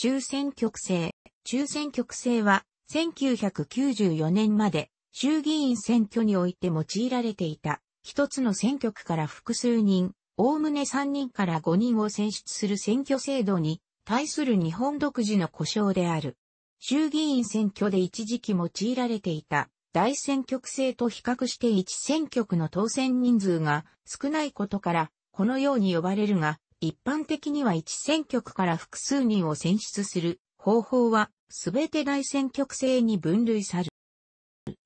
中選挙区制。中選挙区制は、1994年まで衆議院選挙において用いられていた。一つの選挙区から複数人、おおむね3人から5人を選出する選挙制度に対する日本独自の故障である。衆議院選挙で一時期用いられていた大選挙区制と比較して1選挙区の当選人数が少ないことから、このように呼ばれるが、一般的には1選挙区から複数人を選出する方法は、全て大選挙区制に分類される。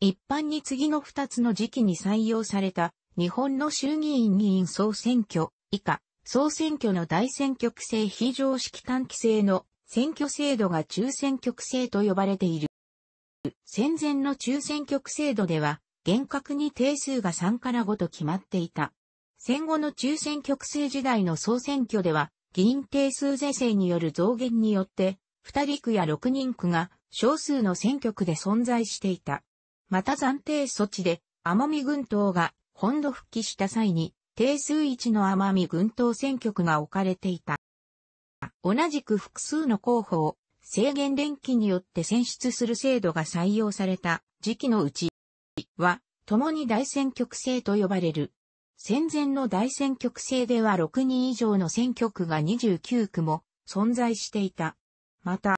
一般に次の2つの時期に採用された、日本の衆議院議員総選挙、以下、総選挙の大選挙区制非常識短期制の選挙制度が中選挙区制と呼ばれている。戦前の中選挙区制度では、厳格に定数が3から5と決まっていた。戦後の中選挙区制時代の総選挙では、議員定数是正による増減によって、二人区や六人区が少数の選挙区で存在していた。また暫定措置で、奄美群島が本土復帰した際に、定数1の奄美群島選挙区が置かれていた。同じく複数の候補を制限連期によって選出する制度が採用された時期のうちは、共に大選挙区制と呼ばれる戦前の大選挙区制では6人以上の選挙区が29区も存在していた。また、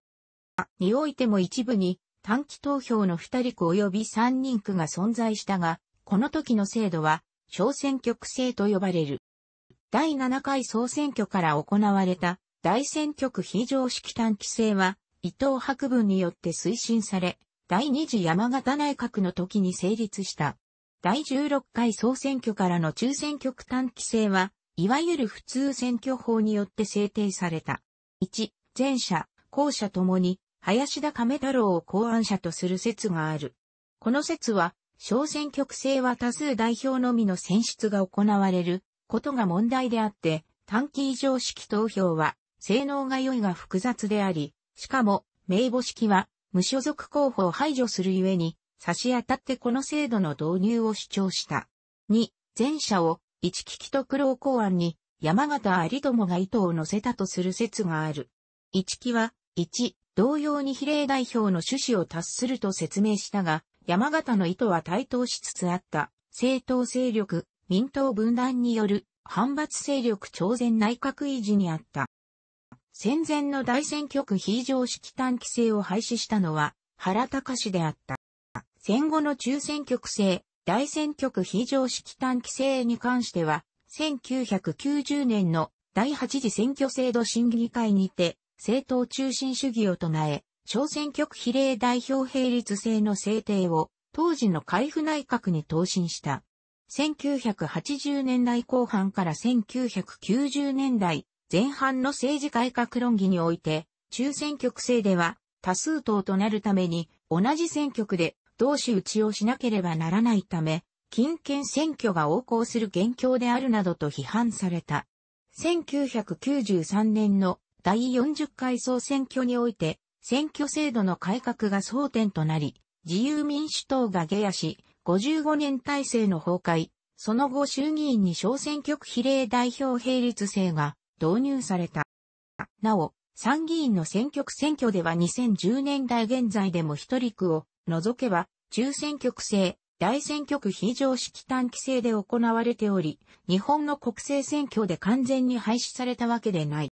においても一部に短期投票の2人区及び3人区が存在したが、この時の制度は小選挙区制と呼ばれる。第7回総選挙から行われた大選挙区非常識短期制は伊藤博文によって推進され、第2次山形内閣の時に成立した。第16回総選挙からの中選挙区短期制は、いわゆる普通選挙法によって制定された。1、前者、後者ともに、林田亀太郎を考案者とする説がある。この説は、小選挙区制は多数代表のみの選出が行われることが問題であって、短期以上式投票は、性能が良いが複雑であり、しかも、名簿式は、無所属候補を排除するゆえに、差し当たってこの制度の導入を主張した。2、前者を、一木木と苦労公案に、山形有友が意図を乗せたとする説がある。一木は、1、同様に比例代表の趣旨を達すると説明したが、山形の意図は対等しつつあった、政党勢力、民党分断による反発勢力朝鮮内閣維持にあった。戦前の大選挙区非常識短期制を廃止したのは原隆であった。戦後の中選挙区制、大選挙区非常識短期制に関しては、1990年の第8次選挙制度審議会にて、政党中心主義を唱え、小選挙区比例代表並立制の制定を、当時の海部内閣に答申した。1980年代後半から1990年代前半の政治改革論議において、中選挙区制では多数党となるために同じ選挙区で同士打ちをしなければならないため、近県選挙が横行する現況であるなどと批判された。1993年の第40回総選挙において、選挙制度の改革が争点となり、自由民主党が下野し、55年体制の崩壊、その後衆議院に小選挙区比例代表並立制が導入された。なお、参議院の選挙区選挙では2010年代現在でも一人区を除けば、中選挙区制、大選挙区非常識短期制で行われており、日本の国政選挙で完全に廃止されたわけでない。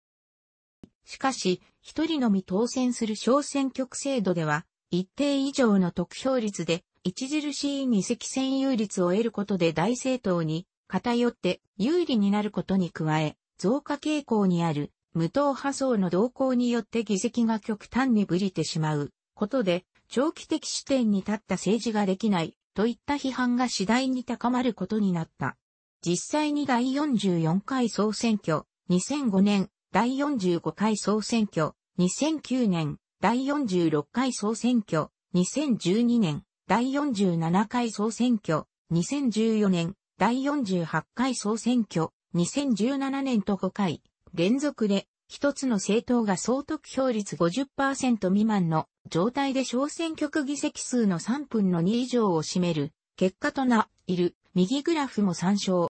しかし、一人のみ当選する小選挙区制度では、一定以上の得票率で、著しい議席占有率を得ることで大政党に偏って有利になることに加え、増加傾向にある無党派層の動向によって議席が極端にぶりてしまうことで、長期的視点に立った政治ができないといった批判が次第に高まることになった。実際に第44回総選挙、2005年、第45回総選挙、2009年、第46回総選挙、2012年、第47回総選挙、2014年、第48回総選挙、2017年と5回、連続で、一つの政党が総得票率50%未満の状態で小選挙区議席数の3分の2以上を占める結果とな、いる、右グラフも参照。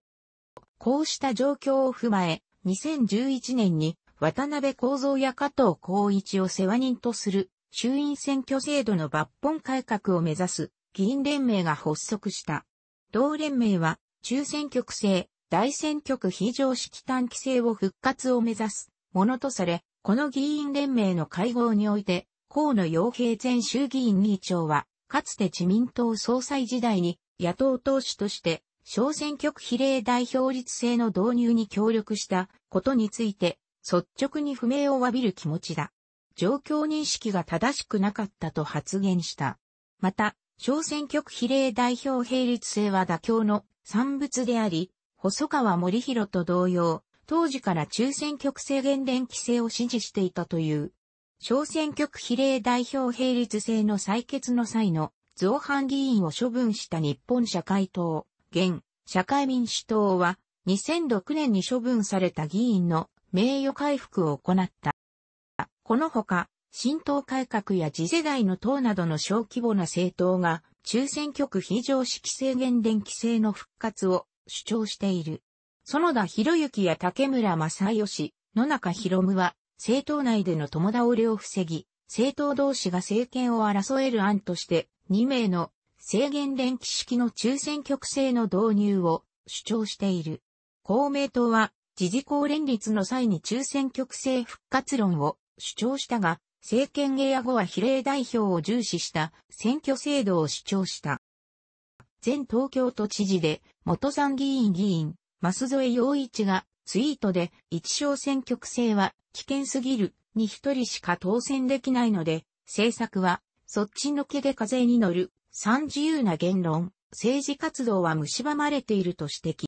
こうした状況を踏まえ、2011年に渡辺構造や加藤光一を世話人とする衆院選挙制度の抜本改革を目指す議員連盟が発足した。同連盟は中選挙区制、大選挙区非常識短期制を復活を目指すものとされ、この議員連盟の会合において河野洋平前衆議院議長は、かつて自民党総裁時代に野党党首として小選挙区比例代表率制の導入に協力したことについて率直に不明を詫びる気持ちだ。状況認識が正しくなかったと発言した。また、小選挙区比例代表並立制は妥協の産物であり、細川森弘と同様、当時から中選挙区制限連規制を支持していたという小選挙区比例代表並立制の採決の際の造反議員を処分した日本社会党、現、社会民主党は、2006年に処分された議員の名誉回復を行った。このほか、新党改革や次世代の党などの小規模な政党が、中選挙区非常識制限電気制の復活を主張している。園田博之や竹村正義、野中博夢は、政党内での共倒れを防ぎ、政党同士が政権を争える案として、2名の制限連期式の抽選局制の導入を主張している。公明党は、自治公連立の際に抽選局制復活論を主張したが、政権エア後は比例代表を重視した選挙制度を主張した。前東京都知事で元参議院議員、増添陽一がツイートで、一小選挙区制は危険すぎるに一人しか当選できないので、政策は、そっちのけで風に乗る、三自由な言論、政治活動は蝕まれていると指摘。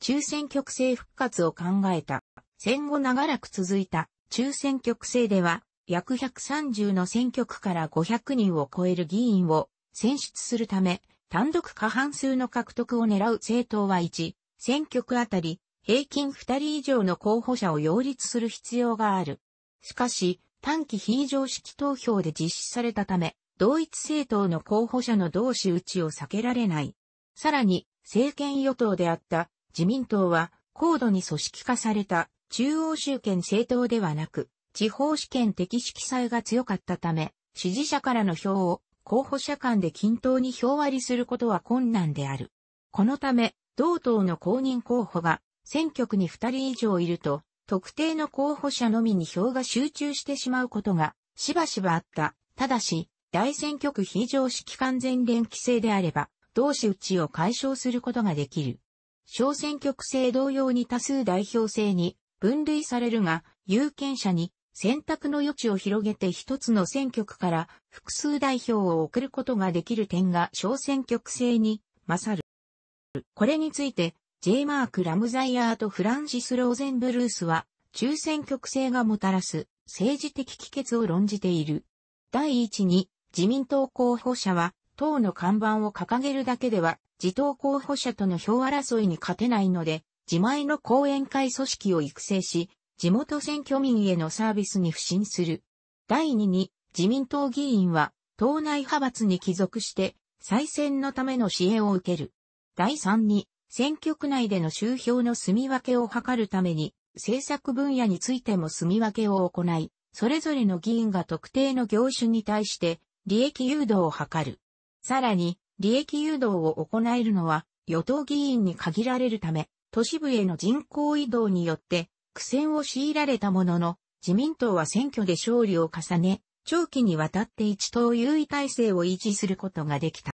中選挙区制復活を考えた。戦後長らく続いた中選挙区制では、約130の選挙区から500人を超える議員を選出するため、単独過半数の獲得を狙う政党は1、選挙区あたり平均2人以上の候補者を擁立する必要がある。しかし、短期非常識投票で実施されたため、同一政党の候補者の同士打ちを避けられない。さらに、政権与党であった自民党は、高度に組織化された中央集権政党ではなく、地方試験的色彩が強かったため、支持者からの票を候補者間で均等に票割りすることは困難である。このため、同党の公認候補が選挙区に2人以上いると、特定の候補者のみに票が集中してしまうことがしばしばあった。ただし、大選挙区非常識完全連規制であれば、同士打ちを解消することができる。小選挙区制同様に多数代表制に分類されるが、有権者に選択の余地を広げて一つの選挙区から複数代表を送ることができる点が小選挙区制に勝る。これについて、J. マーク・ラムザイヤーとフランシス・ローゼンブルースは、中選挙区制がもたらす政治的帰結を論じている。第一に、自民党候補者は、党の看板を掲げるだけでは、自党候補者との票争いに勝てないので、自前の後援会組織を育成し、地元選挙民へのサービスに不信する。第二に、自民党議員は、党内派閥に帰属して、再選のための支援を受ける。第3に、選挙区内での周票の住み分けを図るために、政策分野についても住み分けを行い、それぞれの議員が特定の業種に対して利益誘導を図る。さらに、利益誘導を行えるのは与党議員に限られるため、都市部への人口移動によって苦戦を強いられたものの、自民党は選挙で勝利を重ね、長期にわたって一党優位体制を維持することができた。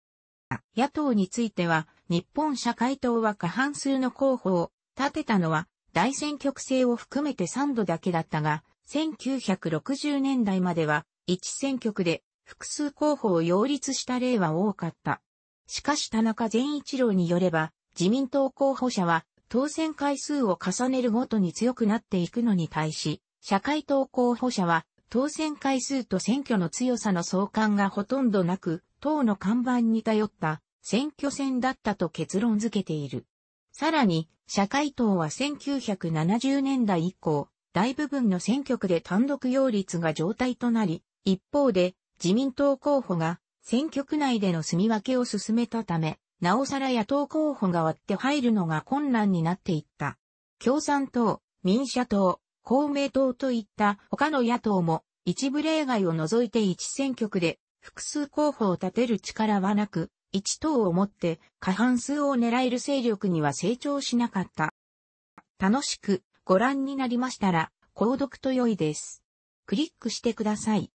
野党については、日本社会党は過半数の候補を立てたのは大選挙区制を含めて3度だけだったが、1960年代までは1選挙区で複数候補を擁立した例は多かった。しかし田中善一郎によれば、自民党候補者は当選回数を重ねるごとに強くなっていくのに対し、社会党候補者は当選回数と選挙の強さの相関がほとんどなく、党の看板に頼った選挙戦だったと結論付けている。さらに、社会党は1970年代以降、大部分の選挙区で単独擁立が状態となり、一方で、自民党候補が選挙区内での住み分けを進めたため、なおさら野党候補が割って入るのが困難になっていった。共産党、民社党、公明党といった他の野党も一部例外を除いて一選挙区で複数候補を立てる力はなく、1党をもって過半数を狙える勢力には成長しなかった。楽しくご覧になりましたら、購読と良いです。クリックしてください。